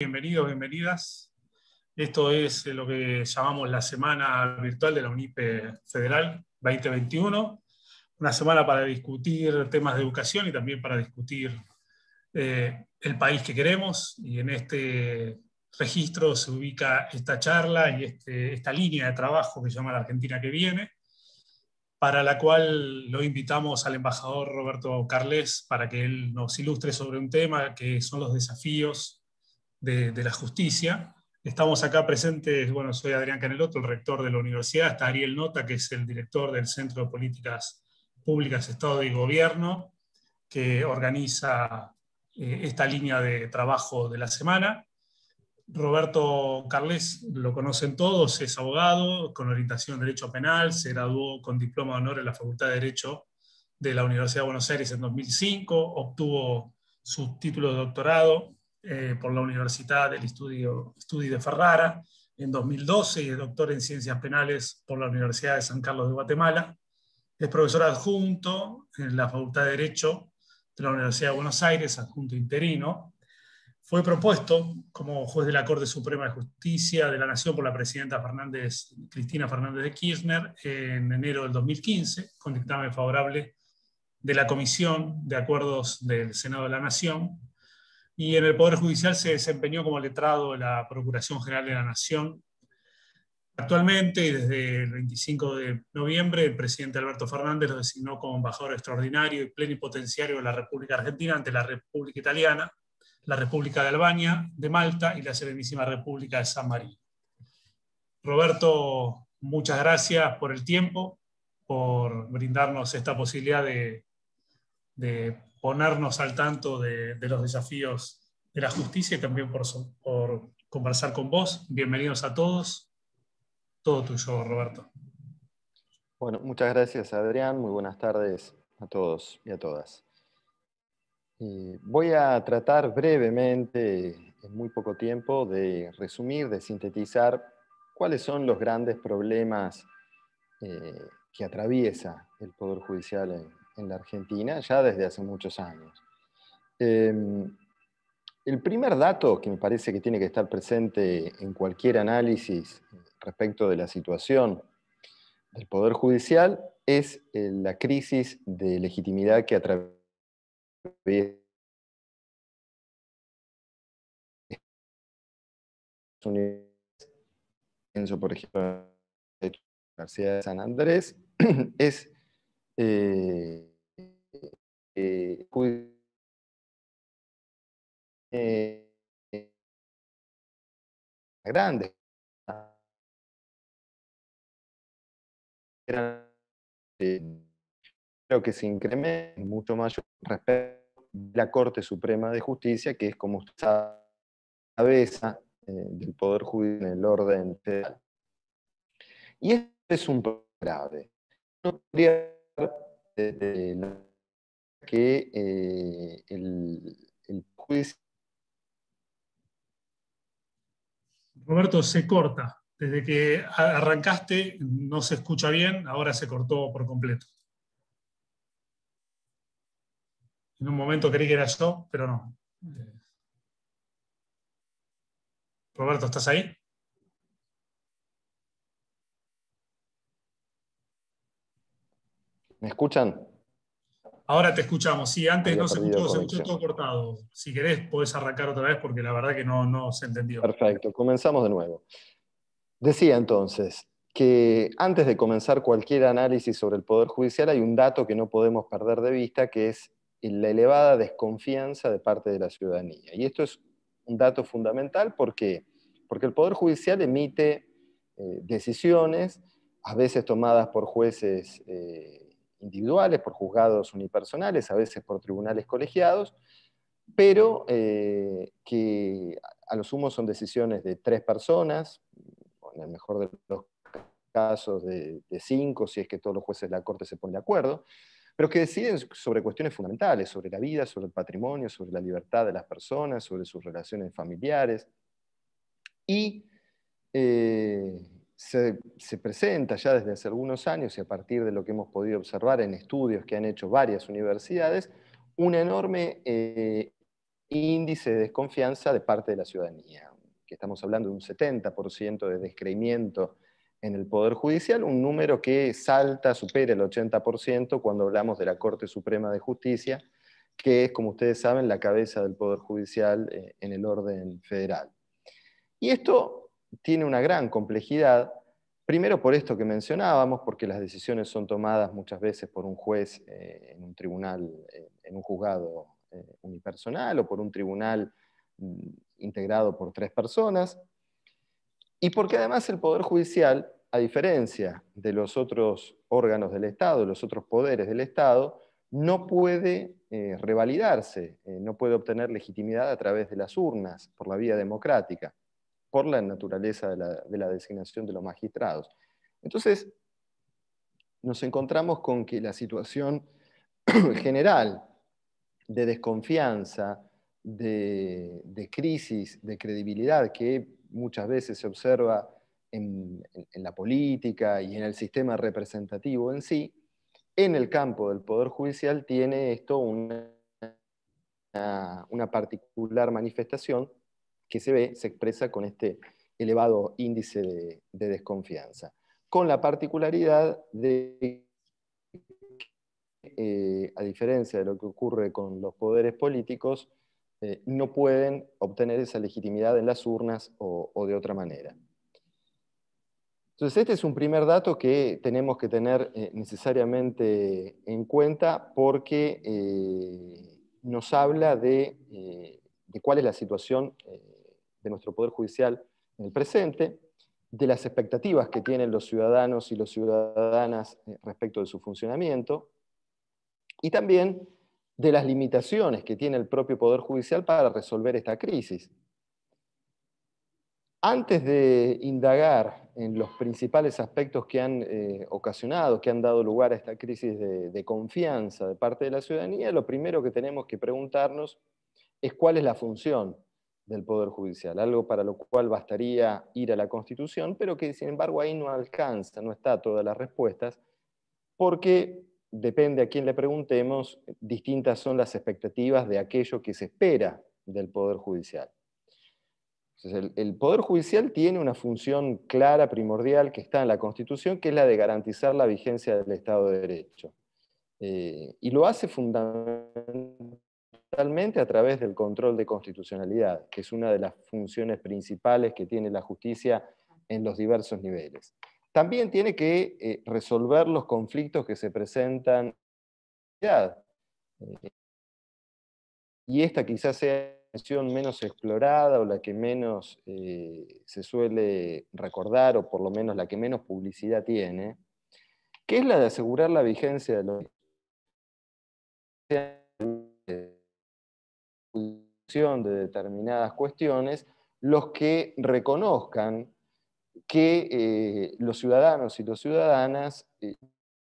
Bienvenidos, bienvenidas. Esto es lo que llamamos la Semana Virtual de la UNIPE Federal 2021. Una semana para discutir temas de educación y también para discutir eh, el país que queremos. Y en este registro se ubica esta charla y este, esta línea de trabajo que se llama La Argentina que viene, para la cual lo invitamos al embajador Roberto Carles para que él nos ilustre sobre un tema que son los desafíos de, la justicia. Estamos acá presentes, bueno, soy Adrián Caneloto, el rector de la universidad, está Ariel Nota, que es el director del Centro de Políticas Públicas, Estado y Gobierno, que organiza eh, esta línea de trabajo de la semana. Roberto Carles, lo conocen todos, es abogado con orientación en Derecho Penal, se graduó con diploma de honor en la Facultad de Derecho de la Universidad de Buenos Aires en 2005, obtuvo su título de doctorado eh, por la Universidad del Estudio, de Ferrara en 2012 y es doctor en Ciencias Penales por la Universidad de San Carlos de Guatemala. Es profesor adjunto en la Facultad de Derecho de la Universidad de Buenos Aires, adjunto interino. Fue propuesto como juez de la Corte Suprema de Justicia de la Nación por la presidenta Fernández, Cristina Fernández de Kirchner en enero del 2015, con dictamen favorable de la Comisión de Acuerdos del Senado de la Nación, y en el Poder Judicial se desempeñó como letrado de la Procuración General de la Nación. Actualmente, desde el 25 de noviembre, el presidente Alberto Fernández lo designó como embajador extraordinario y plenipotenciario de la República Argentina ante la República Italiana, la República de Albania, de Malta y la Serenísima República de San Marino. Roberto, muchas gracias por el tiempo, por brindarnos esta posibilidad de, de ponernos al tanto de, los desafíos de la justicia y también por, conversar con vos. Bienvenidos a todos. Todo tuyo, Roberto. Bueno, muchas gracias, Adrián. Muy buenas tardes a todos y a todas. Eh, voy a tratar brevemente, en muy poco tiempo, de resumir, de sintetizar cuáles son los grandes problemas eh, que atraviesa el Poder Judicial en, en la Argentina ya desde hace muchos años. Em, el primer dato que me parece que tiene que estar presente en cualquier análisis respecto de la situación del Poder Judicial es eh, la crisis de legitimidad que atraviesa por ejemplo, la Universidad de San Andrés, es eh, eh, eh, eh grandes. Creo que se incrementa mucho mayor respecto a la Corte Suprema de Justicia, que es como está sabe, cabeza del Poder Judicial en el orden federal. Y es un problema grave. No podría que eh, el, el Roberto, se corta. Desde que arrancaste no se escucha bien, ahora se cortó por completo. En un momento creí que era yo, pero no. Eh. Roberto, ¿estás ahí? ¿Me escuchan? Ahora te escuchamos, sí, antes no se escuchó, se escuchó todo cortado. Si querés, podés arrancar otra vez porque la verdad que no, no se entendió. Perfecto, comenzamos de nuevo. Decía entonces que antes de comenzar cualquier análisis sobre el Poder Judicial hay un dato que no podemos perder de vista, que es la elevada desconfianza de parte de la ciudadanía. Y esto es un dato fundamental porque, porque el Poder Judicial emite eh, decisiones, a veces tomadas por jueces. Eh, individuales, por juzgados unipersonales, a veces por tribunales colegiados, pero eh, que a lo sumo son decisiones de tres personas, en el mejor de los casos de, cinco, si es que todos los jueces de la Corte se ponen de acuerdo, pero que deciden sobre cuestiones fundamentales, sobre la vida, sobre el patrimonio, sobre la libertad de las personas, sobre sus relaciones familiares. Y eh, se, presenta ya desde hace algunos años y a partir de lo que hemos podido observar en estudios que han hecho varias universidades, un enorme eh, índice de desconfianza de parte de la ciudadanía, que estamos hablando de un 70% de descreimiento en el Poder Judicial, un número que salta, supera el 80% cuando hablamos de la Corte Suprema de Justicia, que es, como ustedes saben, la cabeza del Poder Judicial eh, en el orden federal. Y esto tiene una gran complejidad, primero por esto que mencionábamos, porque las decisiones son tomadas muchas veces por un juez eh, en un tribunal, eh, en un juzgado eh, unipersonal o por un tribunal mm, integrado por tres personas, y porque además el Poder Judicial, a diferencia de los otros órganos del Estado, los otros poderes del Estado, no puede revalidarse, no puede obtener legitimidad a través de las urnas por la vía democrática por la naturaleza de la, designación de los magistrados. Entonces, nos encontramos con que la situación general de desconfianza, de, crisis de credibilidad que muchas veces se observa en, la política y en el sistema representativo en sí, en el campo del Poder Judicial tiene esto una particular manifestación que se ve, se expresa con este elevado índice de, desconfianza, con la particularidad de que, eh, a diferencia de lo que ocurre con los poderes políticos, eh, no pueden obtener esa legitimidad en las urnas o, de otra manera. Entonces, este es un primer dato que tenemos que tener eh, necesariamente en cuenta porque nos habla de, de, cuál es la situación de nuestro Poder Judicial en el presente, de las expectativas que tienen los ciudadanos y las ciudadanas eh, respecto de su funcionamiento, y también de las limitaciones que tiene el propio Poder Judicial para resolver esta crisis. Antes de indagar en los principales aspectos que han eh, ocasionado, que han dado lugar a esta crisis de, de confianza de parte de la ciudadanía, lo primero que tenemos que preguntarnos es cuál es la función del Poder Judicial, algo para lo cual bastaría ir a la Constitución, pero que sin embargo ahí no alcanza, no está todas las respuestas, porque depende a quién le preguntemos, distintas son las expectativas de aquello que se espera del Poder Judicial. el, Poder Judicial tiene una función clara, primordial, que está en la Constitución, que es la de garantizar la vigencia del Estado de Derecho. Eh, y lo hace fundamentalmente Totalmente a través del control de constitucionalidad, que es una de las funciones principales que tiene la justicia en los diversos niveles. También tiene que eh, resolver los conflictos que se presentan. Eh, y esta quizás sea la función menos explorada o la que menos eh, se suele recordar o por lo menos la que menos publicidad tiene, que es la de asegurar la vigencia de los de determinadas cuestiones los que reconozcan que eh, los ciudadanos y las ciudadanas eh,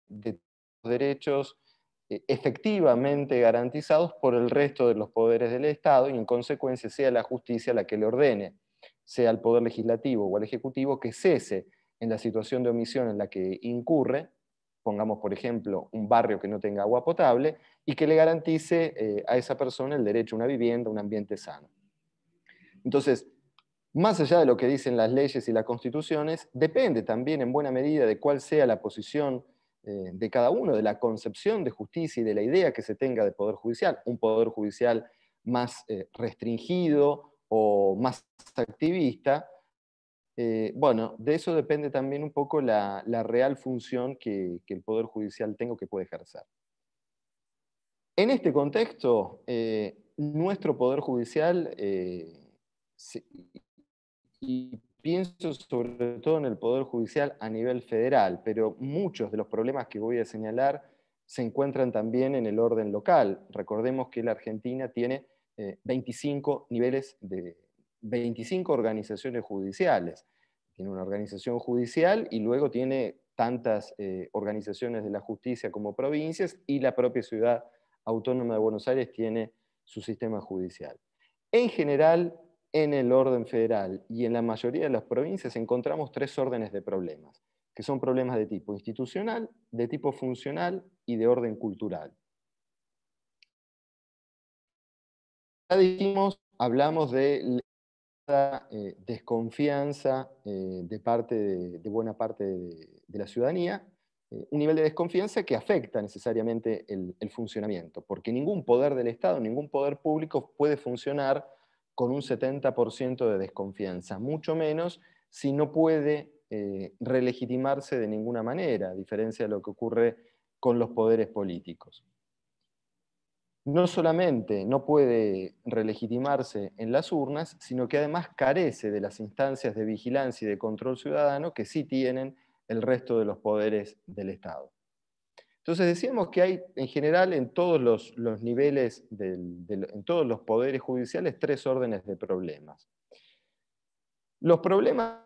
de derechos eh, efectivamente garantizados por el resto de los poderes del Estado y en consecuencia sea la justicia la que le ordene, sea el poder legislativo o el ejecutivo que cese en la situación de omisión en la que incurre, pongamos por ejemplo un barrio que no tenga agua potable, y que le garantice eh, a esa persona el derecho a una vivienda, un ambiente sano. Entonces, más allá de lo que dicen las leyes y las constituciones, depende también en buena medida de cuál sea la posición eh, de cada uno, de la concepción de justicia y de la idea que se tenga de poder judicial. Un poder judicial más eh, restringido o más activista, bueno, de eso depende también un poco la, real función que, el Poder Judicial tenga que puede ejercer. En este contexto, eh, nuestro Poder Judicial, eh, y pienso sobre todo en el Poder Judicial a nivel federal, pero muchos de los problemas que voy a señalar se encuentran también en el orden local. Recordemos que la Argentina tiene 25 eh, niveles de 25 organizaciones judiciales. Tiene una organización judicial y luego tiene tantas organizaciones de la justicia como provincias y la propia ciudad Autónoma de Buenos Aires tiene su sistema judicial. En general, en el orden federal y en la mayoría de las provincias encontramos tres órdenes de problemas, que son problemas de tipo institucional, de tipo funcional y de orden cultural. Ya dijimos, hablamos de la eh, desconfianza eh, de parte de, buena parte de la ciudadanía, eh, un nivel de desconfianza que afecta necesariamente el, funcionamiento, porque ningún poder del Estado, ningún poder público puede funcionar con un 70% de desconfianza, mucho menos si no puede eh, relegitimarse de ninguna manera, a diferencia de lo que ocurre con los poderes políticos. No solamente no puede relegitimarse en las urnas, sino que además carece de las instancias de vigilancia y de control ciudadano que sí tienen el resto de los poderes del Estado. Entonces decíamos que hay en general en todos los, niveles, en todos los poderes judiciales, tres órdenes de problemas. Los problemas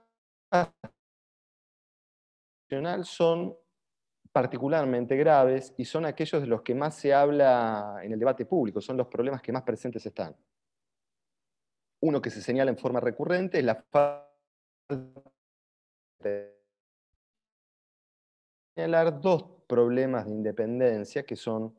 son particularmente graves y son aquellos de los que más se habla en el debate público, son los problemas que más presentes están. Uno que se señala en forma recurrente es la falta de señalar dos problemas de independencia que son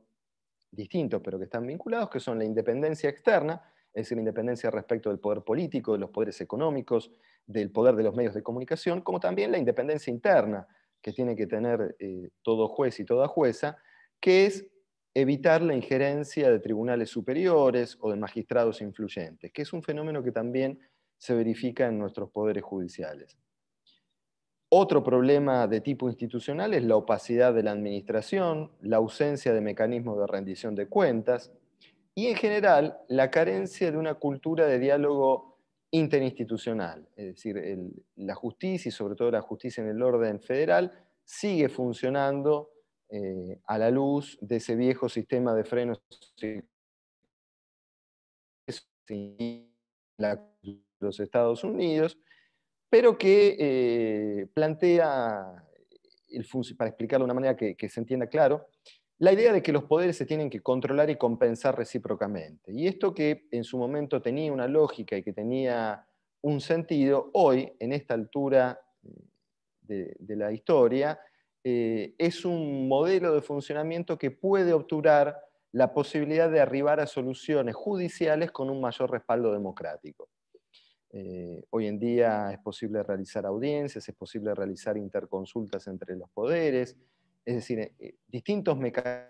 distintos, pero que están vinculados, que son la independencia externa, es decir, la independencia respecto del poder político, de los poderes económicos, del poder de los medios de comunicación, como también la independencia interna que tiene que tener eh, todo juez y toda jueza, que es evitar la injerencia de tribunales superiores o de magistrados influyentes, que es un fenómeno que también se verifica en nuestros poderes judiciales. Otro problema de tipo institucional es la opacidad de la administración, la ausencia de mecanismos de rendición de cuentas y en general la carencia de una cultura de diálogo interinstitucional. Es decir, la justicia y sobre todo la justicia en el orden federal sigue funcionando eh, a la luz de ese viejo sistema de frenos de los Estados Unidos pero que eh, plantea, para explicarlo de una manera que, se entienda claro, la idea de que los poderes se tienen que controlar y compensar recíprocamente. Y esto que en su momento tenía una lógica y que tenía un sentido, hoy, en esta altura eh, de, la historia, eh, es un modelo de funcionamiento que puede obturar la posibilidad de arribar a soluciones judiciales con un mayor respaldo democrático. Eh, hoy en día es posible realizar audiencias, es posible realizar interconsultas entre los poderes, es decir, eh, eh, distintos mecanismos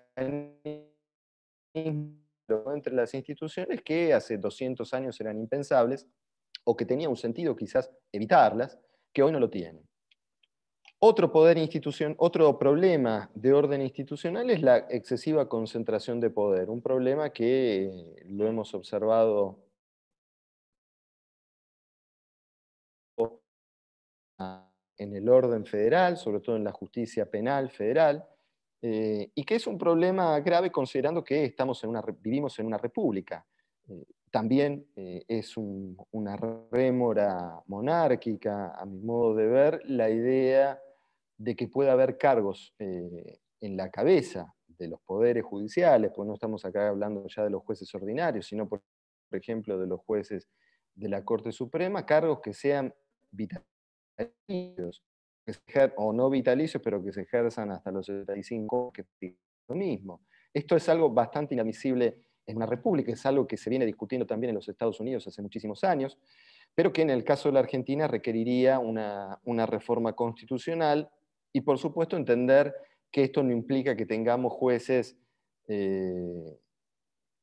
entre las instituciones que hace 200 años eran impensables o que tenía un sentido quizás evitarlas, que hoy no lo tienen. Otro, poder otro problema de orden institucional es la excesiva concentración de poder, un problema que lo hemos observado en el orden federal, sobre todo en la justicia penal federal, eh, y que es un problema grave considerando que estamos en una, vivimos en una república. Eh, también eh, es una rémora monárquica, a mi modo de ver, la idea de que pueda haber cargos en la cabeza de los poderes judiciales, pues no estamos acá hablando ya de los jueces ordinarios, sino por ejemplo de los jueces de la Corte Suprema, cargos que sean vitales o no vitalicios, pero que se ejerzan hasta los 75, que mismo. Esto es algo bastante inadmisible en una república, es algo que se viene discutiendo también en los Estados Unidos hace muchísimos años, pero que en el caso de la Argentina requeriría una, reforma constitucional y, por supuesto, entender que esto no implica que tengamos jueces eh,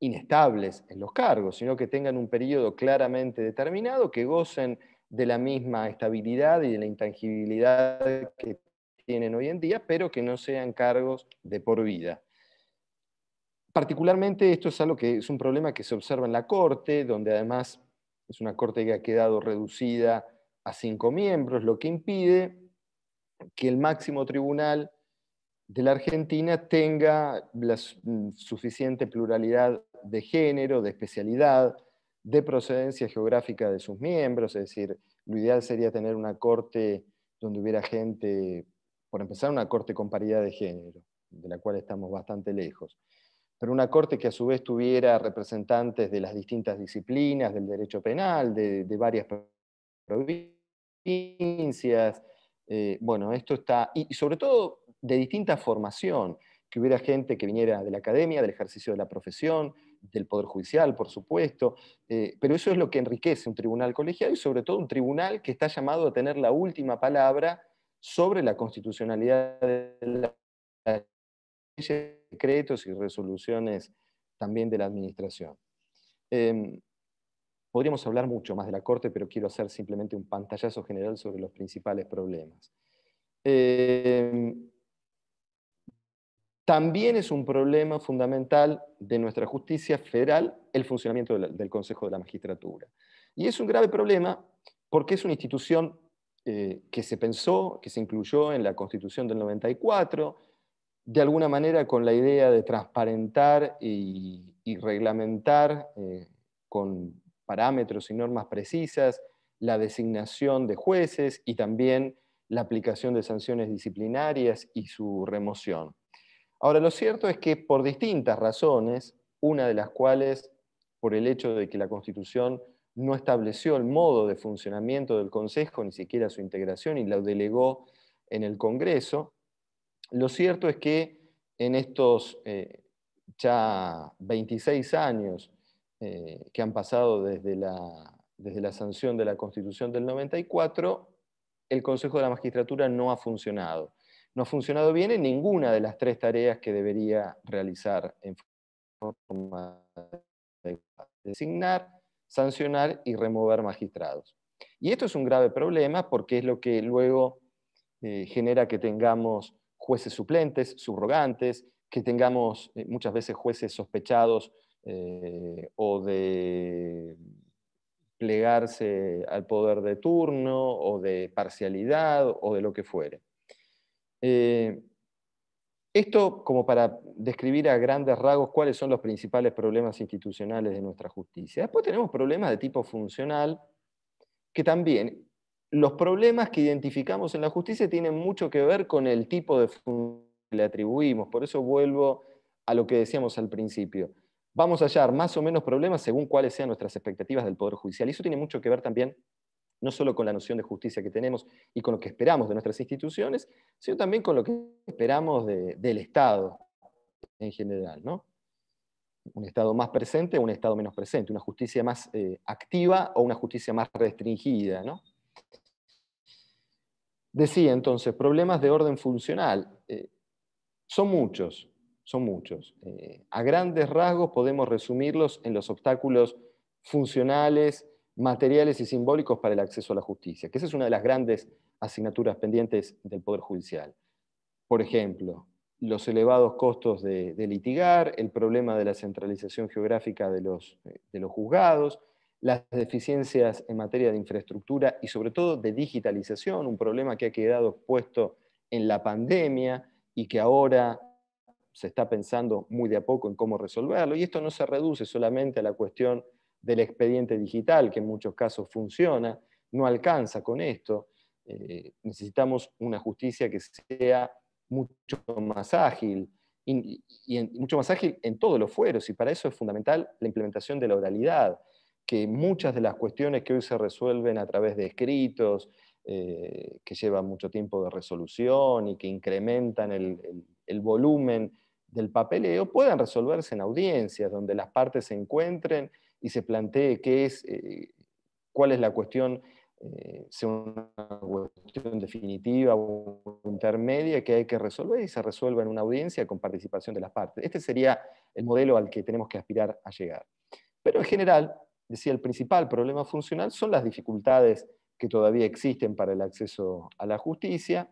inestables en los cargos, sino que tengan un periodo claramente determinado, que gocen de la misma estabilidad y de la intangibilidad que tienen hoy en día, pero que no sean cargos de por vida. Particularmente esto es algo que es un problema que se observa en la Corte, donde además es una Corte que ha quedado reducida a cinco miembros, lo que impide que el máximo tribunal de la Argentina tenga la suficiente pluralidad de género, de especialidad, de procedencia geográfica de sus miembros, es decir, lo ideal sería tener una corte donde hubiera gente, por empezar, una corte con paridad de género, de la cual estamos bastante lejos, pero una corte que a su vez tuviera representantes de las distintas disciplinas, del derecho penal, de, varias provincias, eh, bueno, esto está, y sobre todo de distinta formación, que hubiera gente que viniera de la academia, del ejercicio de la profesión, del Poder Judicial, por supuesto, eh, pero eso es lo que enriquece un tribunal colegial y sobre todo un tribunal que está llamado a tener la última palabra sobre la constitucionalidad de las decretos y resoluciones también de la administración. Em, podríamos hablar mucho más de la Corte, pero quiero hacer simplemente un pantallazo general sobre los principales problemas. Em, también es un problema fundamental de nuestra justicia federal el funcionamiento del, Consejo de la Magistratura. Y es un grave problema porque es una institución eh, que se pensó, que se incluyó en la Constitución del 94, de alguna manera con la idea de transparentar y, reglamentar eh, con parámetros y normas precisas la designación de jueces y también la aplicación de sanciones disciplinarias y su remoción. Ahora, lo cierto es que por distintas razones, una de las cuales por el hecho de que la Constitución no estableció el modo de funcionamiento del Consejo, ni siquiera su integración, y la delegó en el Congreso, lo cierto es que en estos eh, ya 26 años eh, que han pasado desde la, desde la sanción de la Constitución del 94, el Consejo de la Magistratura no ha funcionado no ha funcionado bien en ninguna de las tres tareas que debería realizar en forma de designar, sancionar y remover magistrados. Y esto es un grave problema porque es lo que luego eh, genera que tengamos jueces suplentes, subrogantes, que tengamos eh, muchas veces jueces sospechados eh, o de plegarse al poder de turno o de parcialidad o de lo que fuere. Eh, esto como para describir a grandes rasgos cuáles son los principales problemas institucionales de nuestra justicia. Después tenemos problemas de tipo funcional, que también los problemas que identificamos en la justicia tienen mucho que ver con el tipo de función que le atribuimos. Por eso vuelvo a lo que decíamos al principio. Vamos a hallar más o menos problemas según cuáles sean nuestras expectativas del Poder Judicial. Y eso tiene mucho que ver también no solo con la noción de justicia que tenemos y con lo que esperamos de nuestras instituciones, sino también con lo que esperamos del Estado en general. Un Estado más presente o un Estado menos presente, una justicia más eh, activa o una justicia más restringida. Decía entonces, problemas de orden funcional. Eh, son muchos, son muchos. Eh, a grandes rasgos podemos resumirlos en los obstáculos funcionales, materiales y simbólicos para el acceso a la justicia, que esa es una de las grandes asignaturas pendientes del Poder Judicial. Por ejemplo, los elevados costos de, litigar, el problema de la centralización geográfica de los, eh, de los juzgados, las deficiencias en materia de infraestructura y sobre todo de digitalización, un problema que ha quedado expuesto en la pandemia y que ahora se está pensando muy de a poco en cómo resolverlo. Y esto no se reduce solamente a la cuestión del expediente digital, que en muchos casos funciona, no alcanza con esto. Eh, necesitamos una justicia que sea mucho más ágil, y, mucho más ágil en todos los fueros, y para eso es fundamental la implementación de la oralidad, que muchas de las cuestiones que hoy se resuelven a través de escritos, eh, que llevan mucho tiempo de resolución y que incrementan el volumen del papeleo, puedan resolverse en audiencias, donde las partes se encuentren y se plantee es, eh, cuál es la cuestión, eh, una cuestión definitiva o intermedia que hay que resolver y se resuelva en una audiencia con participación de las partes. Este sería el modelo al que tenemos que aspirar a llegar. Pero en general, decía, el principal problema funcional son las dificultades que todavía existen para el acceso a la justicia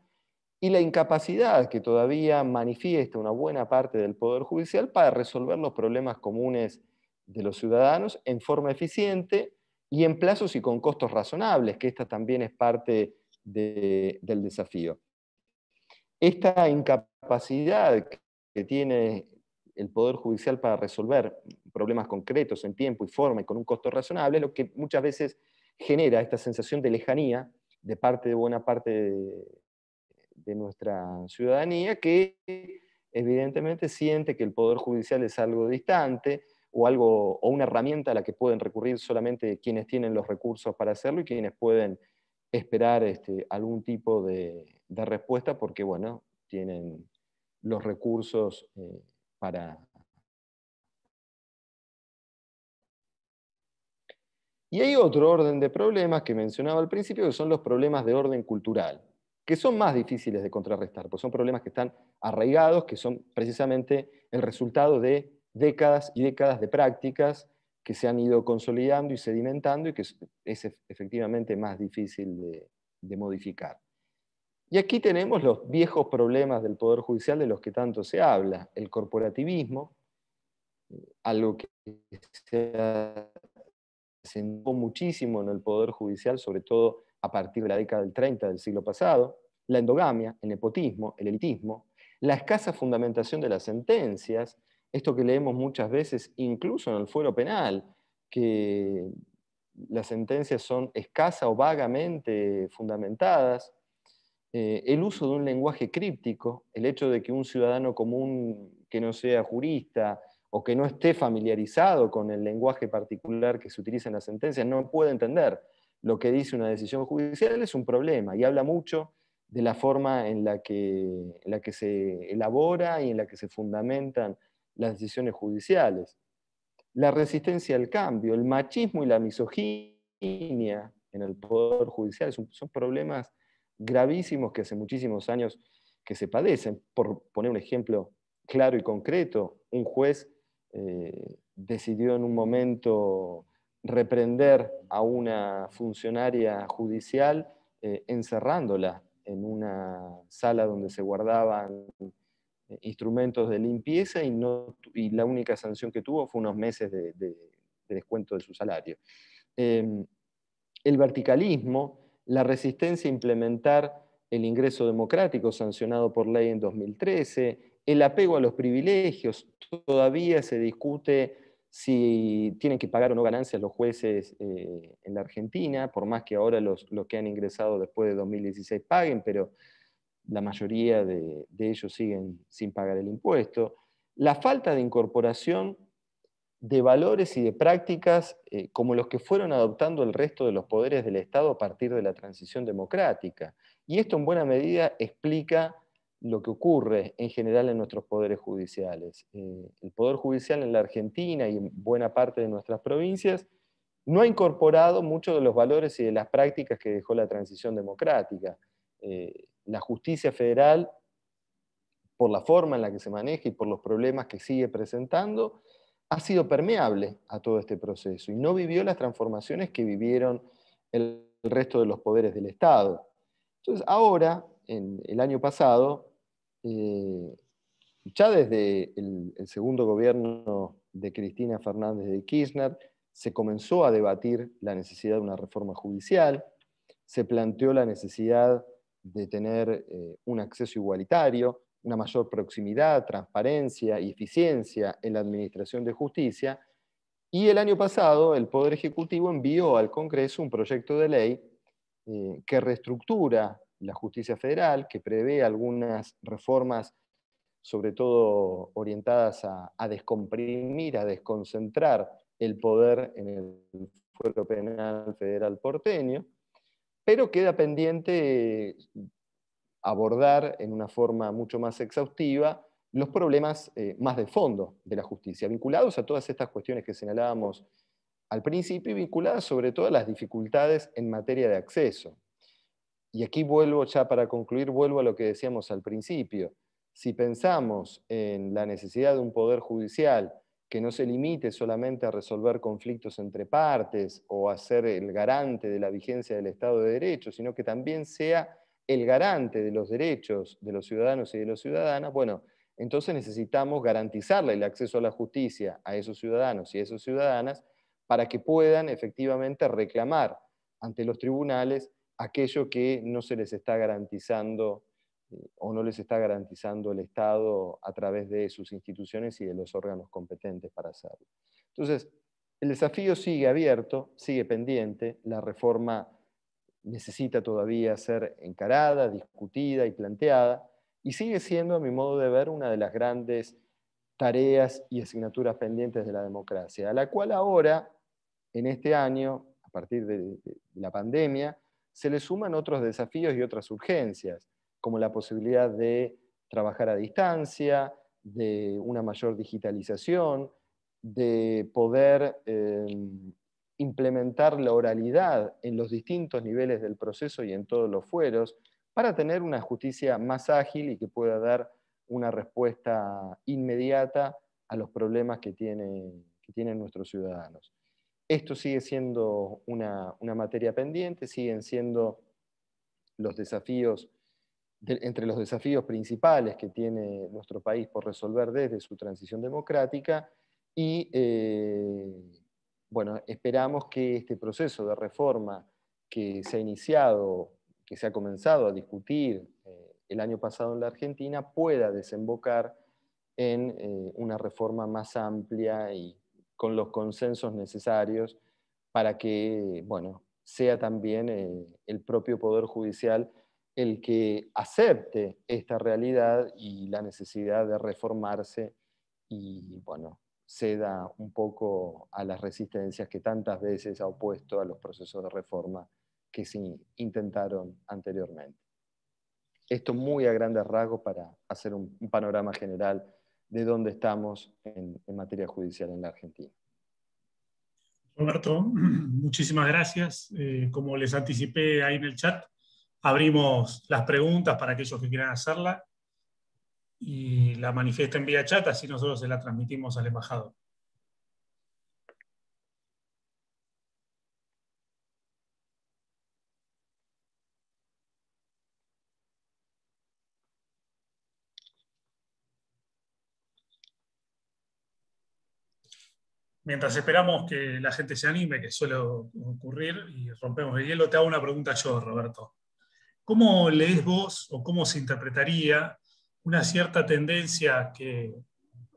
y la incapacidad que todavía manifiesta una buena parte del Poder Judicial para resolver los problemas comunes de los ciudadanos en forma eficiente y en plazos y con costos razonables, que esta también es parte del desafío. Esta incapacidad que tiene el Poder Judicial para resolver problemas concretos en tiempo y forma y con un costo razonable es lo que muchas veces genera esta sensación de lejanía de parte de buena parte de nuestra ciudadanía que evidentemente siente que el Poder Judicial es algo distante, o, algo, o una herramienta a la que pueden recurrir solamente quienes tienen los recursos para hacerlo y quienes pueden esperar este, algún tipo de, respuesta porque, bueno, tienen los recursos eh, para... Y hay otro orden de problemas que mencionaba al principio, que son los problemas de orden cultural, que son más difíciles de contrarrestar, porque son problemas que están arraigados, que son precisamente el resultado de décadas y décadas de prácticas que se han ido consolidando y sedimentando y que es efectivamente más difícil de, modificar. Y aquí tenemos los viejos problemas del Poder Judicial de los que tanto se habla, el corporativismo, eh, algo que se asentó muchísimo en el Poder Judicial, sobre todo a partir de la década del 30 del siglo pasado, la endogamia, el nepotismo, el elitismo, la escasa fundamentación de las sentencias, esto que leemos muchas veces, incluso en el fuero penal, que las sentencias son escasas o vagamente fundamentadas, eh, el uso de un lenguaje críptico, el hecho de que un ciudadano común que no sea jurista o que no esté familiarizado con el lenguaje particular que se utiliza en las sentencias no puede entender lo que dice una decisión judicial es un problema y habla mucho de la forma en la que se elabora y en la que se fundamentan las decisiones judiciales. La resistencia al cambio, el machismo y la misoginia en el poder judicial son, problemas gravísimos que hace muchísimos años que se padecen. Por poner un ejemplo claro y concreto, un juez eh, decidió en un momento reprender a una funcionaria judicial eh, encerrándola en una sala donde se guardaban eh, instrumentos de limpieza y, y la única sanción que tuvo fue unos meses de, descuento de su salario. Em, el verticalismo, la resistencia a implementar el ingreso democrático sancionado por ley en 2013, el apego a los privilegios, todavía se discute si tienen que pagar o no ganancias los jueces eh, en la Argentina, por más que ahora los, los que han ingresado después de 2016 paguen, pero la mayoría de, ellos siguen sin pagar el impuesto, la falta de incorporación de valores y de prácticas eh, como los que fueron adoptando el resto de los poderes del Estado a partir de la transición democrática. Y esto en buena medida explica lo que ocurre en general en nuestros poderes judiciales. Eh, el Poder Judicial en la Argentina y en buena parte de nuestras provincias no ha incorporado muchos de los valores y de las prácticas que dejó la transición democrática. Eh, la justicia federal, por la forma en la que se maneja y por los problemas que sigue presentando, ha sido permeable a todo este proceso y no vivió las transformaciones que vivieron el resto de los poderes del Estado. Entonces, ahora, en el año pasado, eh, ya desde el, el, segundo gobierno de Cristina Fernández de Kirchner, se comenzó a debatir la necesidad de una reforma judicial, se planteó la necesidad de tener eh, un acceso igualitario, una mayor proximidad, transparencia y eficiencia en la administración de justicia. Y el año pasado el Poder Ejecutivo envió al Congreso un proyecto de ley eh, que reestructura la justicia federal, que prevé algunas reformas, sobre todo orientadas a, a descomprimir, a desconcentrar el poder en el fuero penal federal porteño pero queda pendiente abordar en una forma mucho más exhaustiva los problemas eh, más de fondo de la justicia, vinculados a todas estas cuestiones que señalábamos al principio y vinculadas sobre todo a las dificultades en materia de acceso. Y aquí vuelvo ya para concluir, vuelvo a lo que decíamos al principio. Si pensamos en la necesidad de un poder judicial que no se limite solamente a resolver conflictos entre partes o a ser el garante de la vigencia del Estado de Derecho, sino que también sea el garante de los derechos de los ciudadanos y de las ciudadanas, bueno, entonces necesitamos garantizarle el acceso a la justicia a esos ciudadanos y a esas ciudadanas para que puedan efectivamente reclamar ante los tribunales aquello que no se les está garantizando eh, o no les está garantizando el Estado a través de sus instituciones y de los órganos competentes para hacerlo. Entonces, el desafío sigue abierto, sigue pendiente, la reforma necesita todavía ser encarada, discutida y planteada, y sigue siendo, a mi modo de ver, una de las grandes tareas y asignaturas pendientes de la democracia, a la cual ahora, en este año, a partir de, de la pandemia, se le suman otros desafíos y otras urgencias como la posibilidad de trabajar a distancia, de una mayor digitalización, de poder eh, implementar la oralidad en los distintos niveles del proceso y en todos los fueros, para tener una justicia más ágil y que pueda dar una respuesta inmediata a los problemas que, tienen nuestros ciudadanos. Esto sigue siendo una materia pendiente, siguen siendo los desafíos entre los desafíos principales que tiene nuestro país por resolver desde su transición democrática y eh, bueno, esperamos que este proceso de reforma que se ha iniciado, que se ha comenzado a discutir eh, el año pasado en la Argentina, pueda desembocar en eh, una reforma más amplia y con los consensos necesarios para que, bueno, sea también el propio Poder Judicial el que acepte esta realidad y la necesidad de reformarse y, bueno, ceda un poco a las resistencias que tantas veces ha opuesto a los procesos de reforma que se intentaron anteriormente. Esto muy a grandes rasgos para hacer un, panorama general de dónde estamos en, materia judicial en la Argentina. Roberto, muchísimas gracias. Eh, como les anticipé ahí en el chat, abrimos las preguntas para aquellos que quieran hacerla y la manifiesta en vía chat, así nosotros se la transmitimos al embajador. Mientras esperamos que la gente se anime, que suele ocurrir, y rompemos el hielo, te hago una pregunta yo, Roberto. ¿Cómo lees vos o cómo se interpretaría una cierta tendencia que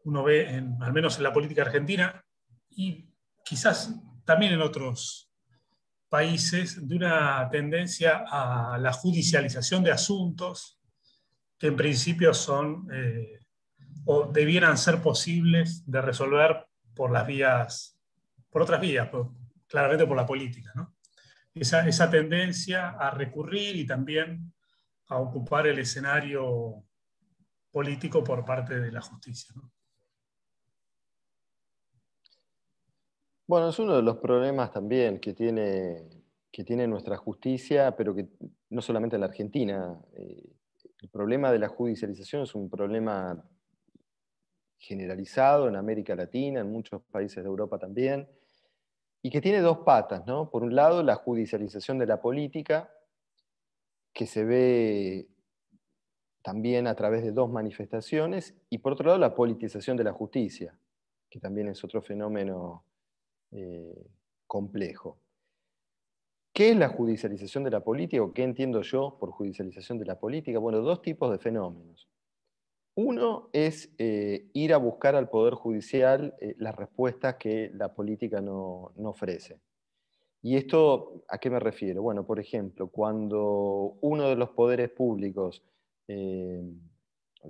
uno ve, al menos en la política argentina, y quizás también en otros países, de una tendencia a la judicialización de asuntos que en principio son eh, o debieran ser posibles de resolver por las vías, por otras vías, claramente por la política, ¿no? esa, tendencia a recurrir y también a ocupar el escenario político por parte de la justicia. Bueno, es uno de los problemas también que tiene, nuestra justicia, pero que no solamente en la Argentina. Eh, el problema de la judicialización es un problema generalizado en América Latina, en muchos países de Europa también y que tiene dos patas, ¿no? Por un lado, la judicialización de la política, que se ve también a través de dos manifestaciones, y por otro lado, la politización de la justicia, que también es otro fenómeno eh, complejo. ¿Qué es la judicialización de la política o qué entiendo yo por judicialización de la política? Bueno, dos tipos de fenómenos. Uno es eh, ir a buscar al Poder Judicial eh, las respuestas que la política no, ofrece. ¿Y esto a qué me refiero? Bueno, por ejemplo, cuando uno de los poderes públicos, eh,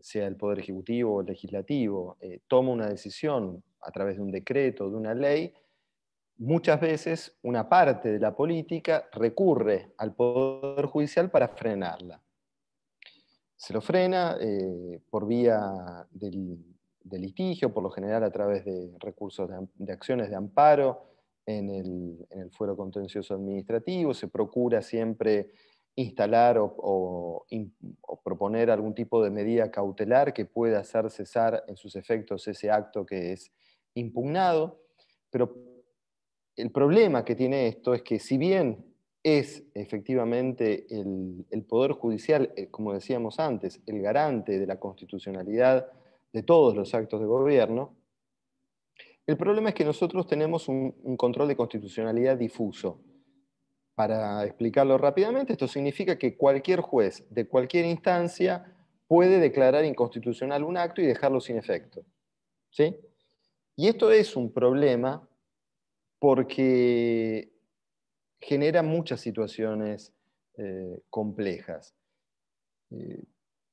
sea el Poder Ejecutivo o el Legislativo, toma una decisión a través de un decreto, de una ley, muchas veces una parte de la política recurre al Poder Judicial para frenarla se lo frena eh, por vía del, litigio, por lo general a través de recursos de, acciones de amparo en el, fuero contencioso administrativo, se procura siempre instalar o, proponer algún tipo de medida cautelar que pueda hacer cesar en sus efectos ese acto que es impugnado, pero el problema que tiene esto es que si bien es efectivamente el, Poder Judicial, eh, como decíamos antes, el garante de la constitucionalidad de todos los actos de gobierno, el problema es que nosotros tenemos un, control de constitucionalidad difuso. Para explicarlo rápidamente, esto significa que cualquier juez de cualquier instancia puede declarar inconstitucional un acto y dejarlo sin efecto. ¿sí? Y esto es un problema porque genera muchas situaciones eh, complejas. Eh,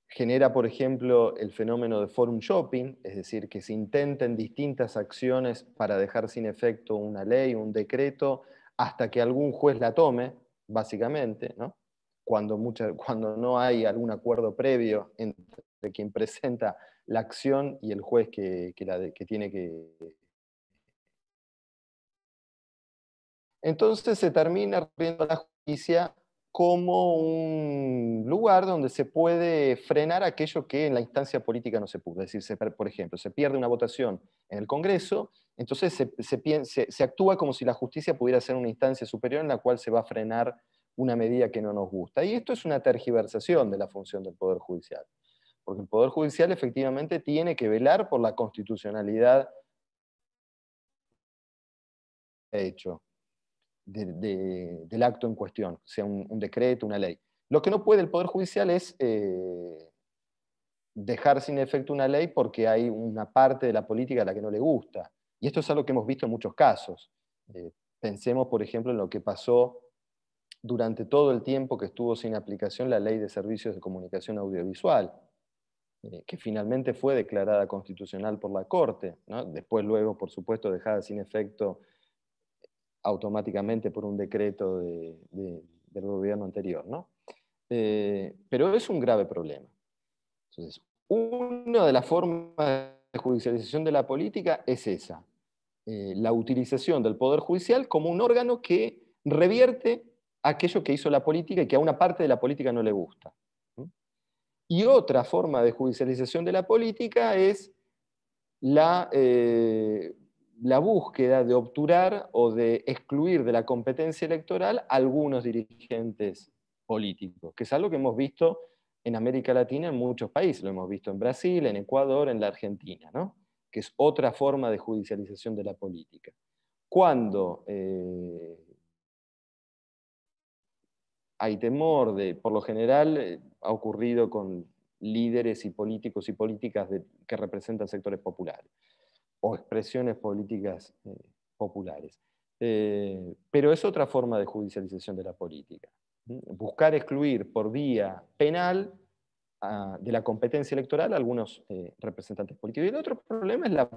genera, por ejemplo, el fenómeno de forum shopping, es decir, que se intenten distintas acciones para dejar sin efecto una ley, un decreto, hasta que algún juez la tome, básicamente, cuando, cuando no hay algún acuerdo previo entre quien presenta la acción y el juez que, que tiene que, Entonces se termina viendo la justicia como un lugar donde se puede frenar aquello que en la instancia política no se pudo. Es decir, por ejemplo, se pierde una votación en el Congreso, entonces se, se, actúa como si la justicia pudiera ser una instancia superior en la cual se va a frenar una medida que no nos gusta. Y esto es una tergiversación de la función del Poder Judicial, porque el Poder Judicial efectivamente tiene que velar por la constitucionalidad hecho del acto en cuestión, sea un, decreto, una ley. Lo que no puede el Poder Judicial es eh, dejar sin efecto una ley porque hay una parte de la política a la que no le gusta. Y esto es algo que hemos visto en muchos casos. Eh, pensemos, por ejemplo, en lo que pasó durante todo el tiempo que estuvo sin aplicación la ley de servicios de comunicación audiovisual, eh, que finalmente fue declarada constitucional por la Corte, después luego, por supuesto, dejada sin efecto automáticamente por un decreto del gobierno anterior. ¿no? Eh, pero es un grave problema. Entonces, una de las formas de judicialización de la política es esa, eh, la utilización del Poder Judicial como un órgano que revierte aquello que hizo la política y que a una parte de la política no le gusta. Y otra forma de judicialización de la política es la eh, la búsqueda de obturar o de excluir de la competencia electoral a algunos dirigentes políticos, que es algo que hemos visto en América Latina en muchos países, lo hemos visto en Brasil, en Ecuador, en la Argentina, ¿no? que es otra forma de judicialización de la política. Cuando eh, hay temor de, por lo general, eh, ha ocurrido con líderes y políticos y políticas que representan sectores populares o expresiones políticas eh, populares. Eh, pero es otra forma de judicialización de la política. Buscar excluir por vía penal ah, de la competencia electoral a algunos eh, representantes políticos. Y el otro problema es la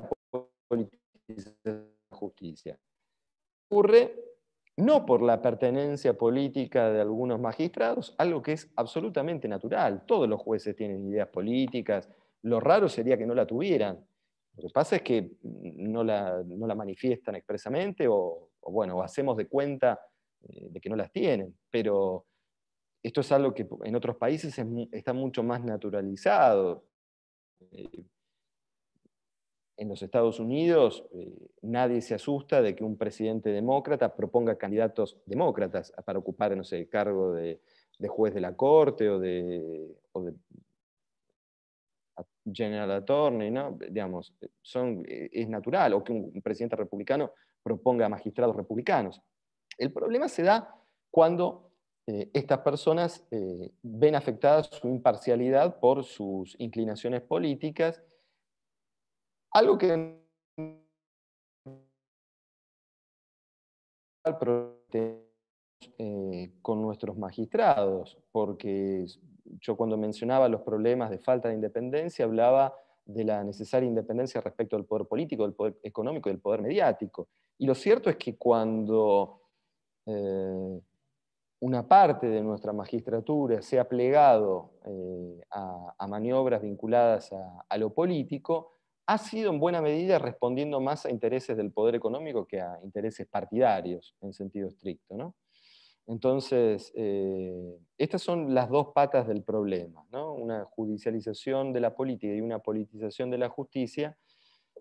politización de la justicia. Ocurre no por la pertenencia política de algunos magistrados, algo que es absolutamente natural. Todos los jueces tienen ideas políticas, lo raro sería que no la tuvieran. Lo que pasa es que no la, no la manifiestan expresamente o, o, bueno, hacemos de cuenta eh, de que no las tienen, pero esto es algo que en otros países está mucho más naturalizado. Eh, en los Estados Unidos eh, nadie se asusta de que un presidente demócrata proponga candidatos demócratas para ocupar, no sé, el cargo de, juez de la corte o de general attorney, ¿no? digamos, eh, eh, es natural, o que un presidente republicano proponga magistrados republicanos. El problema se da cuando eh, estas personas ven afectada su imparcialidad por sus inclinaciones políticas, algo que eh, con nuestros magistrados, porque yo cuando mencionaba los problemas de falta de independencia, hablaba de la necesaria independencia respecto al poder político, del poder económico y del poder mediático. Y lo cierto es que cuando eh, una parte de nuestra magistratura se ha plegado eh, a, maniobras vinculadas a, a, lo político, ha sido en buena medida respondiendo más a intereses del poder económico que a intereses partidarios, en sentido estricto. ¿no? Entonces, eh, estas son las dos patas del problema, ¿no? una judicialización de la política y una politización de la justicia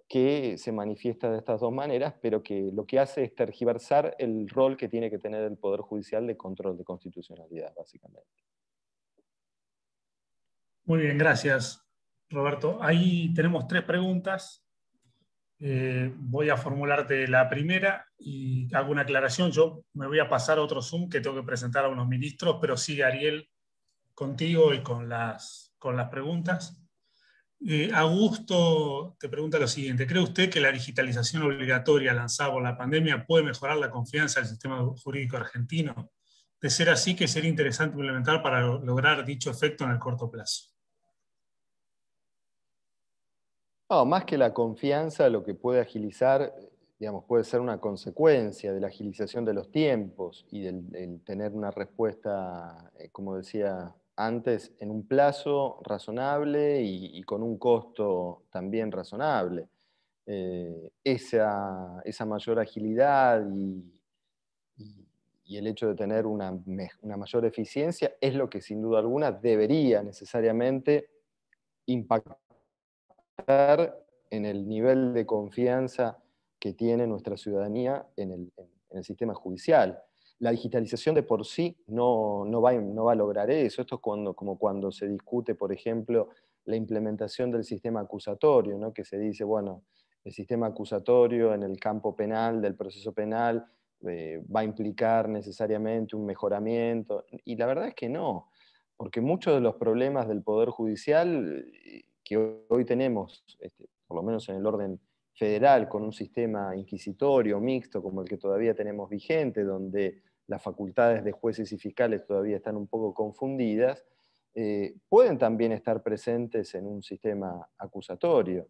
que se manifiesta de estas dos maneras, pero que lo que hace es tergiversar el rol que tiene que tener el Poder Judicial de control de constitucionalidad, básicamente. Muy bien, gracias, Roberto. Ahí tenemos tres preguntas. Eh, voy a formularte la primera y hago una aclaración. Yo me voy a pasar a otro Zoom que tengo que presentar a unos ministros, pero sigue Ariel contigo y con las, con las preguntas. Eh, Augusto te pregunta lo siguiente, ¿cree usted que la digitalización obligatoria lanzada por la pandemia puede mejorar la confianza del sistema jurídico argentino? De ser así, que sería interesante implementar para lograr dicho efecto en el corto plazo? más que la confianza, lo que puede agilizar, digamos, puede ser una consecuencia de la agilización de los tiempos y del, tener una respuesta, eh, como decía antes, en un plazo razonable y, con un costo también razonable. Eh, esa, mayor agilidad y, y, el hecho de tener una, una mayor eficiencia es lo que sin duda alguna debería necesariamente impactar en el nivel de confianza que tiene nuestra ciudadanía en el, sistema judicial. La digitalización de por sí no, no, va, no va a lograr eso. Esto es cuando, como cuando se discute, por ejemplo, la implementación del sistema acusatorio, ¿no? que se dice, bueno, el sistema acusatorio en el campo penal, del proceso penal, eh, va a implicar necesariamente un mejoramiento. Y la verdad es que no, porque muchos de los problemas del Poder Judicial eh, que hoy tenemos, este, por lo menos en el orden federal, con un sistema inquisitorio mixto como el que todavía tenemos vigente, donde las facultades de jueces y fiscales todavía están un poco confundidas, eh, pueden también estar presentes en un sistema acusatorio.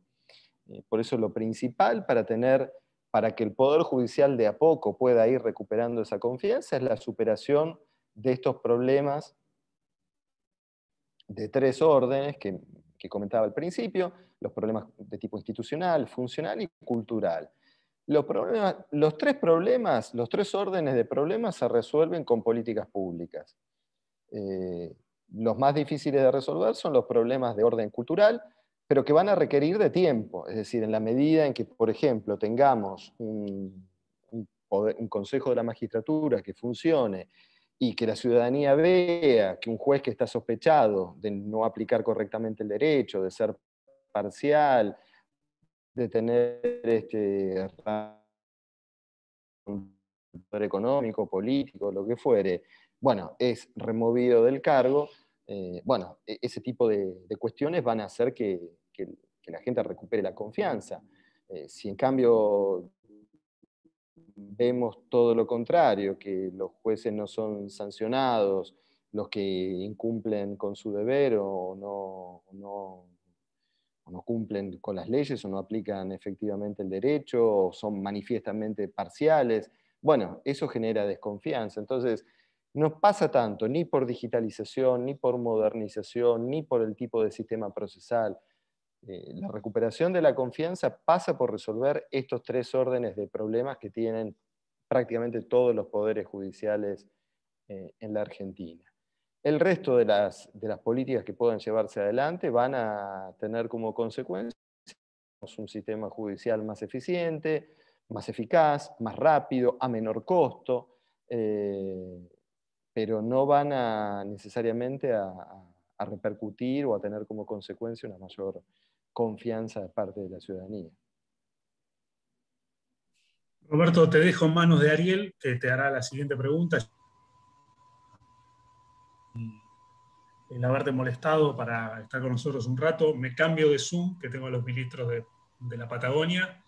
Eh, por eso lo principal para tener, para que el Poder Judicial de a poco pueda ir recuperando esa confianza es la superación de estos problemas de tres órdenes que que comentaba al principio, los problemas de tipo institucional, funcional y cultural. Los, tres problemas, los tres órdenes de problemas se resuelven con políticas públicas. Eh, los más difíciles de resolver son los problemas de orden cultural, pero que van a requerir de tiempo. Es decir, en la medida en que, por ejemplo, tengamos un Consejo de la Magistratura que funcione y que la ciudadanía vea que un juez que está sospechado de no aplicar correctamente el derecho, de ser parcial, de tener este económico, político, lo que fuere, bueno, es removido del cargo, eh, bueno, e-, ese tipo de, cuestiones van a hacer que, la gente recupere la confianza. Eh, si en cambio vemos todo lo contrario, que los jueces no son sancionados, los que incumplen con su deber o no, cumplen con las leyes o no aplican efectivamente el derecho o son manifiestamente parciales. Bueno, eso genera desconfianza. Entonces, no pasa tanto ni por digitalización, ni por modernización, ni por el tipo de sistema procesal. Eh, la recuperación de la confianza pasa por resolver estos tres órdenes de problemas que tienen prácticamente todos los poderes judiciales eh, en la Argentina. El resto de las, políticas que puedan llevarse adelante van a tener como consecuencia un sistema judicial más eficiente, más eficaz, más rápido, a menor costo, eh, pero no van a necesariamente a, a repercutir o a tener como consecuencia una mayor confianza de parte de la ciudadanía. Roberto, te dejo en manos de Ariel, que te hará la siguiente pregunta. El haberte molestado para estar con nosotros un rato. Me cambio de Zoom, que tengo a los ministros de, la Patagonia,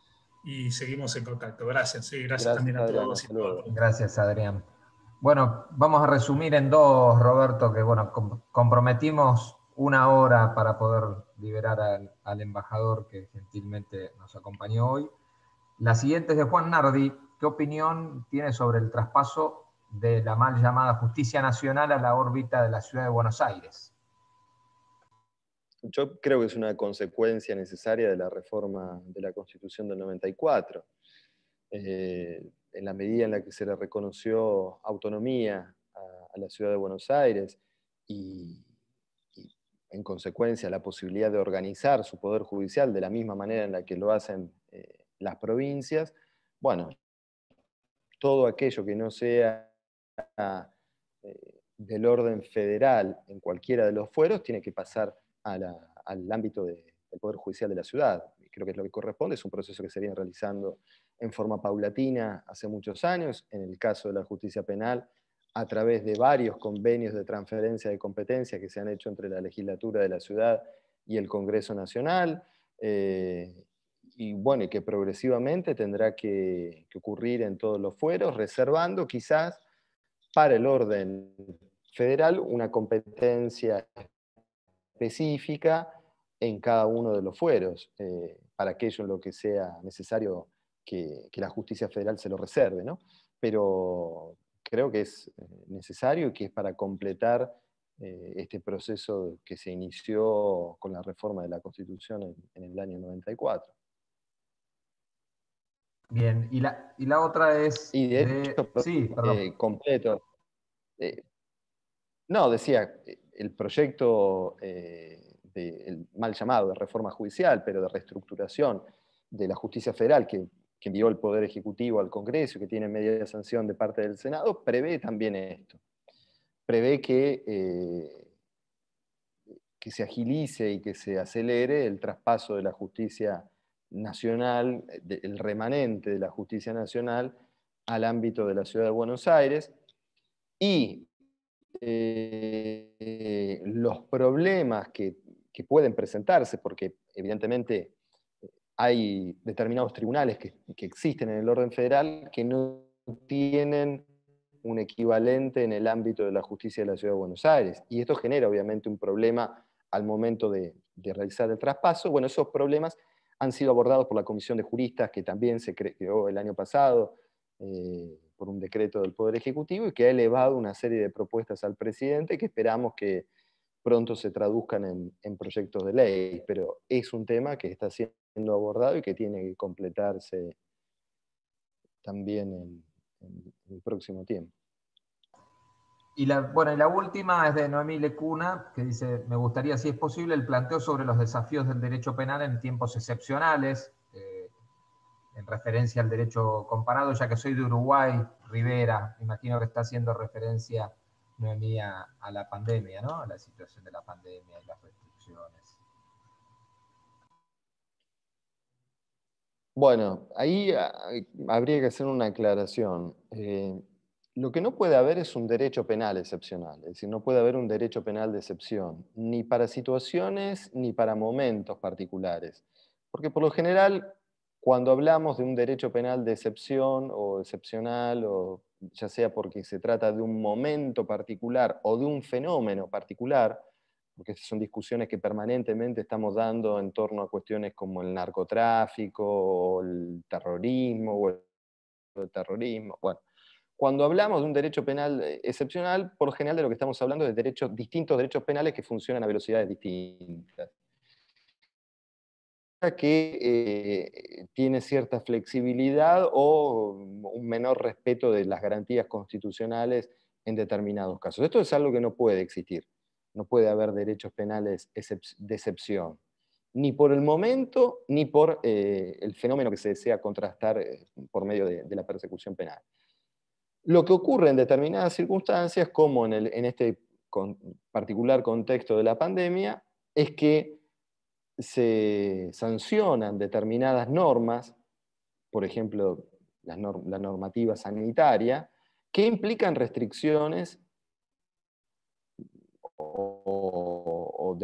y seguimos en contacto. Gracias, sí, gracias, también a Adrián, todos. Gracias, Adrián. Bueno, vamos a resumir en dos, Roberto, que bueno, comprometimos una hora para poder liberar al, embajador que gentilmente nos acompañó hoy. La siguiente es de Juan Nardi. ¿Qué opinión tiene sobre el traspaso de la mal llamada justicia nacional a la órbita de la ciudad de Buenos Aires? Yo creo que es una consecuencia necesaria de la reforma de la Constitución del 94. Eh, en la medida en la que se le reconoció autonomía a, a la ciudad de Buenos Aires y, en consecuencia, la posibilidad de organizar su poder judicial de la misma manera en la que lo hacen eh, las provincias, bueno, todo aquello que no sea eh, del orden federal en cualquiera de los fueros tiene que pasar al ámbito del Poder Judicial de la ciudad. Creo que es lo que corresponde, es un proceso que se viene realizando en forma paulatina hace muchos años. En el caso de la justicia penal, a través de varios convenios de transferencia de competencias que se han hecho entre la legislatura de la ciudad y el Congreso Nacional, eh, y bueno, que progresivamente tendrá que, ocurrir en todos los fueros, reservando quizás para el orden federal una competencia específica en cada uno de los fueros, eh, para aquello en lo que sea necesario que, la justicia federal se lo reserve, ¿no? Pero, creo que es eh, necesario y que es para completar eh, este proceso que se inició con la reforma de la Constitución en, el año 94. Bien, y la, otra es... Eh, completo. no, decía, el proyecto mal llamado de reforma judicial, pero de reestructuración de la justicia federal, que que envió el Poder Ejecutivo al Congreso, que tiene media sanción de parte del Senado, prevé también esto. Prevé que, eh, que se agilice y que se acelere el traspaso de la justicia nacional, el remanente de la justicia nacional, al ámbito de la ciudad de Buenos Aires. Y eh, los problemas que, que pueden presentarse, porque evidentemente hay determinados tribunales que, existen en el orden federal que no tienen un equivalente en el ámbito de la justicia de la Ciudad de Buenos Aires. Y esto genera obviamente un problema al momento de, realizar el traspaso. Bueno, esos problemas han sido abordados por la Comisión de Juristas que también se creó el año pasado eh, por un decreto del Poder Ejecutivo y que ha elevado una serie de propuestas al presidente que esperamos que, pronto se traduzcan en, proyectos de ley, pero es un tema que está siendo abordado y que tiene que completarse también en, el próximo tiempo. Y la, la última es de Noemí Lecuna, que dice, me gustaría, si es posible, el planteo sobre los desafíos del derecho penal en tiempos excepcionales, eh, en referencia al derecho comparado, ya que soy de Uruguay, Rivera, imagino que está haciendo referencia a, la pandemia, ¿no? A la situación de la pandemia y las restricciones. Bueno, ahí ah, habría que hacer una aclaración. Eh, lo que no puede haber es un derecho penal excepcional, es decir, no puede haber un derecho penal de excepción, ni para situaciones ni para momentos particulares. Porque por lo general cuando hablamos de un derecho penal de excepción o excepcional, o ya sea porque se trata de un momento particular o de un fenómeno particular, porque son discusiones que permanentemente estamos dando en torno a cuestiones como el narcotráfico o el terrorismo o el terrorismo. Bueno, cuando hablamos de un derecho penal eh, excepcional, por general de lo que estamos hablando es de derechos, distintos derechos penales que funcionan a velocidades distintas que eh, tiene cierta flexibilidad o un menor respeto de las garantías constitucionales en determinados casos. Esto es algo que no puede existir. No puede haber derechos penales de excepción, ni por el momento, ni por eh, el fenómeno que se desea contrastar eh, por medio de, la persecución penal. Lo que ocurre en determinadas circunstancias, como en, este particular contexto de la pandemia, es que se sancionan determinadas normas, por ejemplo, la, normativa sanitaria, que implican restricciones o,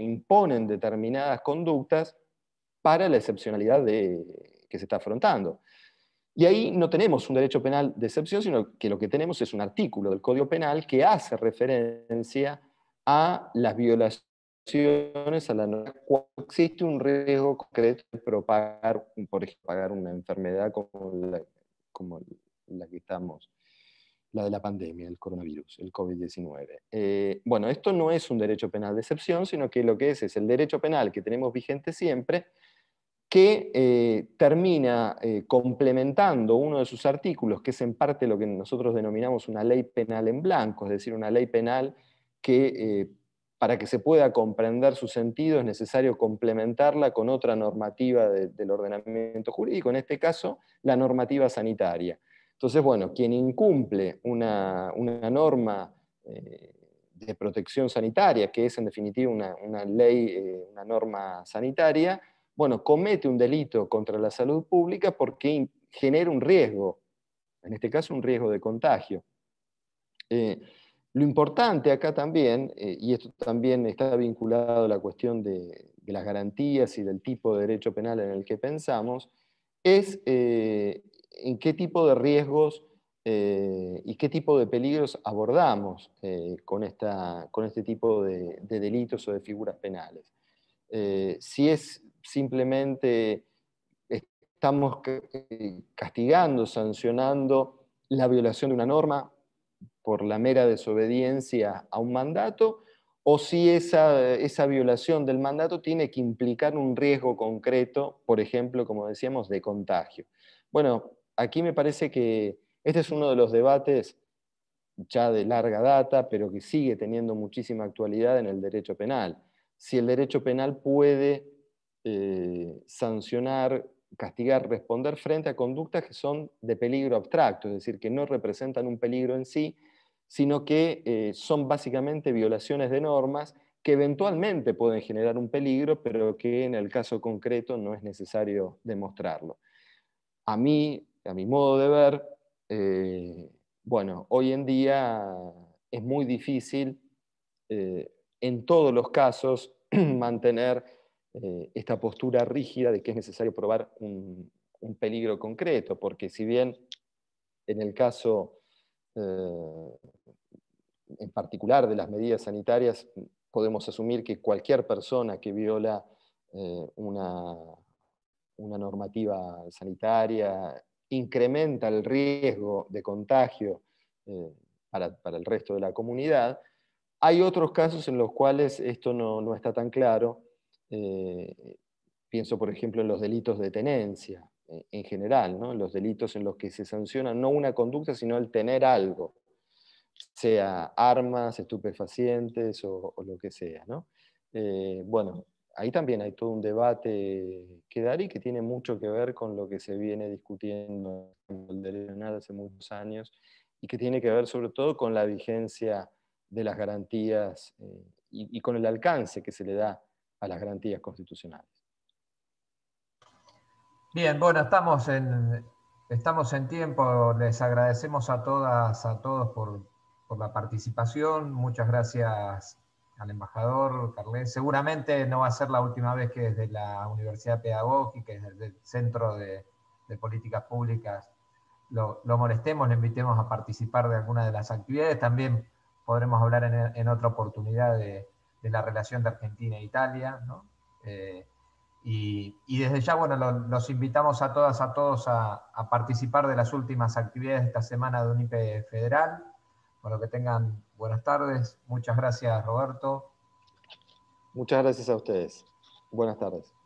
imponen determinadas conductas para la excepcionalidad que se está afrontando. Y ahí no tenemos un derecho penal de excepción, sino que lo que tenemos es un artículo del Código Penal que hace referencia a las violaciones a existe un riesgo concreto de propagar, por ejemplo, una enfermedad como la, que estamos, la de la pandemia, el coronavirus, el COVID-19. Eh, bueno, esto no es un derecho penal de excepción, sino que lo que es es el derecho penal que tenemos vigente siempre, que eh, termina eh, complementando uno de sus artículos, que es en parte lo que nosotros denominamos una ley penal en blanco, es decir, una ley penal que para que se pueda comprender su sentido es necesario complementarla con otra normativa del ordenamiento jurídico, en este caso la normativa sanitaria. Entonces, bueno, quien incumple una, norma eh, de protección sanitaria, que es en definitiva una, ley, eh, una norma sanitaria, bueno, comete un delito contra la salud pública porque genera un riesgo, en este caso un riesgo de contagio. Eh, lo importante acá también, eh, y esto también está vinculado a la cuestión de, las garantías y del tipo de derecho penal en el que pensamos, es eh, en qué tipo de riesgos eh, y qué tipo de peligros abordamos con, esta, con, este tipo de, de, delitos o de figuras penales. si es simplemente estamos castigando, sancionando la violación de una norma por la mera desobediencia a un mandato o si esa, violación del mandato tiene que implicar un riesgo concreto, por ejemplo, como decíamos, de contagio. Bueno, aquí me parece que este es uno de los debates ya de larga data, pero que sigue teniendo muchísima actualidad en el derecho penal. Si el derecho penal puede eh, sancionar, castigar, responder frente a conductas que son de peligro abstracto, es decir, que no representan un peligro en sí, sino que eh, son básicamente violaciones de normas que eventualmente pueden generar un peligro, pero que en el caso concreto no es necesario demostrarlo. A mí, a mi modo de ver, eh, bueno, hoy en día es muy difícil eh, en todos los casos mantener esta postura rígida de que es necesario probar un, un, peligro concreto, porque si bien en el caso eh, en particular de las medidas sanitarias, podemos asumir que cualquier persona que viola eh, una, normativa sanitaria incrementa el riesgo de contagio eh, para, el resto de la comunidad. Hay otros casos en los cuales esto no, está tan claro. pienso, por ejemplo, en los delitos de tenencia. Eh, en general, los delitos en los que se sanciona no una conducta, sino el tener algo, sea armas, estupefacientes o, lo que sea. Eh, bueno, ahí también hay todo un debate que dar y que tiene mucho que ver con lo que se viene discutiendo en el derecho hace muchos años y que tiene que ver sobre todo con la vigencia de las garantías eh, y con el alcance que se le da a las garantías constitucionales. Bien, bueno, estamos en, estamos en tiempo. Les agradecemos a todas, a todos por, la participación. Muchas gracias al embajador Carles. Seguramente no va a ser la última vez que desde la Universidad Pedagógica, desde el Centro de, Políticas Públicas, lo, molestemos, le invitemos a participar de alguna de las actividades. También podremos hablar en, otra oportunidad de, la relación de Argentina e Italia, ¿no? Eh, y, desde ya, bueno, los invitamos a todas, a todos a, a, participar de las últimas actividades de esta semana de UNIPE Federal. Bueno, que tengan buenas tardes. Muchas gracias, Roberto. Muchas gracias a ustedes. Buenas tardes.